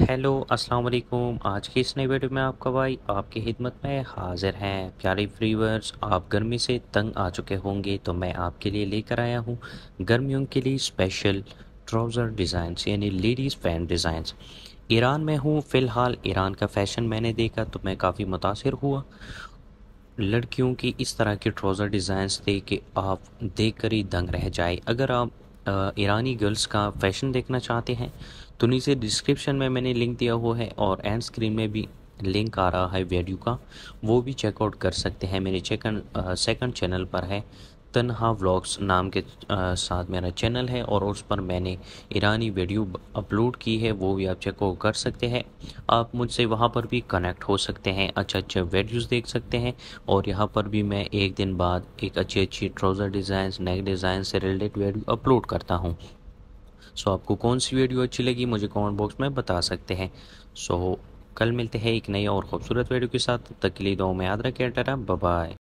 hello अस्सलाम वालेकुम आज की इस नई वीडियो में आपका भाई आपकी खिदमत में हाजिर हैं प्यारे फ्रीवर्स आप गर्मी से तंग आ चुके होंगे तो मैं आपके लिए लेकर आया हूँ गर्मियों के लिए स्पेशल ट्राउज़र डिज़ाइंस यानी लेडीज़ फैन डिज़ाइंस ईरान में हूँ फ़िलहाल ईरान का फ़ैशन मैंने देखा तो मैं काफ़ी मुतासर हुआ लड़कियों की इस तरह के ट्राउज़र डिज़ाइंस थे कि आप देख कर ही दंग रह जाए अगर आप ईरानी गर्ल्स का फैशन देखना चाहते हैं तो नीचे डिस्क्रिप्शन में मैंने लिंक दिया हुआ है और एंड स्क्रीन में भी लिंक आ रहा है वीडियो का वो भी चेकआउट कर सकते हैं मेरे चेकन सेकंड चैनल पर है तनहा व्लॉग्स नाम के आ, साथ मेरा चैनल है और उस पर मैंने ईरानी वीडियो अपलोड की है वो भी आप चेक कर सकते हैं आप मुझसे वहाँ पर भी कनेक्ट हो सकते हैं अच्छे अच्छे वीडियोज़ देख सकते हैं और यहाँ पर भी मैं एक दिन बाद एक अच्छी अच्छी ट्राउज़र डिज़ाइन नेक डिज़ाइन से रिलेटेड वीडियो अपलोड करता हूँ सो आपको कौन सी वीडियो अच्छी लगी मुझे कॉमेंट बॉक्स में बता सकते हैं सो कल मिलते हैं एक नई और खूबसूरत वीडियो के साथ तकली तक के लिए दो में याद रखें टाटा बाय